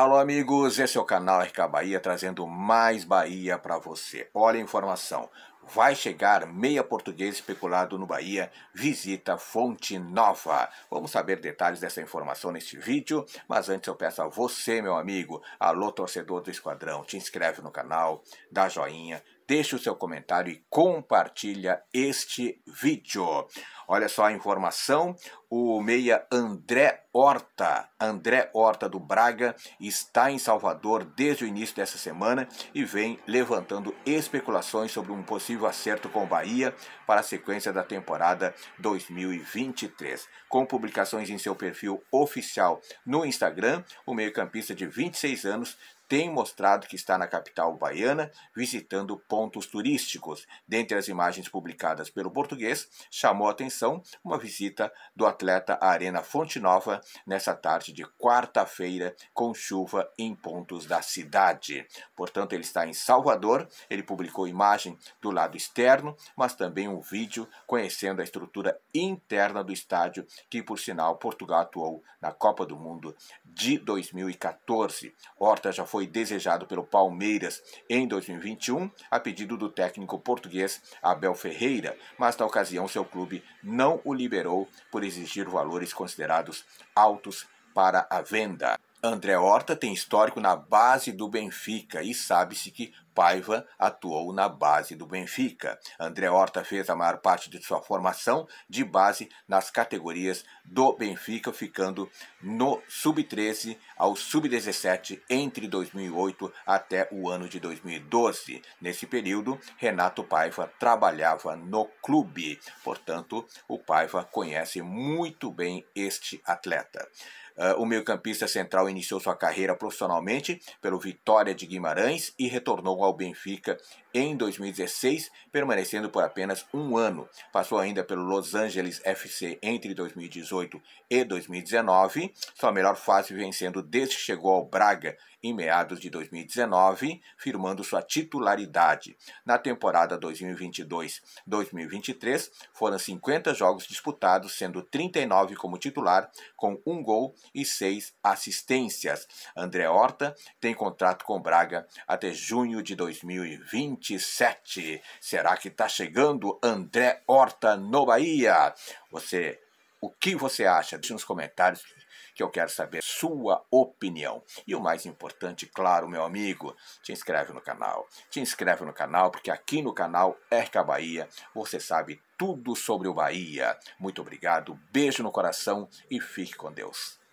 Alô, amigos, esse é o canal RK Bahia trazendo mais Bahia para você. Olha a informação: vai chegar meia português especulado no Bahia, visita Fonte Nova. Vamos saber detalhes dessa informação neste vídeo, mas antes eu peço a você, meu amigo, alô torcedor do Esquadrão, te inscreve no canal, dá joinha, deixa o seu comentário e compartilha este vídeo. Olha só a informação, o meia André Horta, André Horta do Braga, está em Salvador desde o início dessa semana e vem levantando especulações sobre um possível possível acerto com o Bahia para a sequência da temporada 2023. Com publicações em seu perfil oficial no Instagram, o meio-campista de 26 anos tem mostrado que está na capital baiana visitando pontos turísticos. Dentre as imagens publicadas pelo português, chamou a atenção uma visita do atleta à Arena Fonte Nova nessa tarde de quarta-feira, com chuva em pontos da cidade. Portanto, ele está em Salvador, ele publicou imagem do lado externo, mas também um vídeo conhecendo a estrutura interna do estádio, que por sinal Portugal atuou na Copa do Mundo de 2014. Horta já foi foi desejado pelo Palmeiras em 2021, a pedido do técnico português Abel Ferreira, mas na ocasião seu clube não o liberou por exigir valores considerados altos para a venda. André Horta tem histórico na base do Benfica e sabe-se que Paiva atuou na base do Benfica. André Horta fez a maior parte de sua formação de base nas categorias do Benfica, ficando no sub-13 ao sub-17 entre 2008 até o ano de 2012. Nesse período, Renato Paiva trabalhava no clube. Portanto, o Paiva conhece muito bem este atleta. Ah, o meio-campista central iniciou sua carreira profissionalmente pelo Vitória de Guimarães e retornou ao Benfica em 2016, permanecendo por apenas um ano. Passou ainda pelo Los Angeles FC entre 2018 e 2019. Sua melhor fase vencendo desde que chegou ao Braga em meados de 2019, firmando sua titularidade. Na temporada 2022-2023, foram 50 jogos disputados, sendo 39 como titular, com um gol e seis assistências. André Horta tem contrato com Braga até junho de 2020. 27. Será que está chegando André Horta no Bahia? Você, o que você acha? Deixe nos comentários que eu quero saber sua opinião. E o mais importante, claro, meu amigo, te inscreve no canal. Te inscreve no canal, porque aqui no canal Erca Bahia você sabe tudo sobre o Bahia. Muito obrigado, beijo no coração e fique com Deus.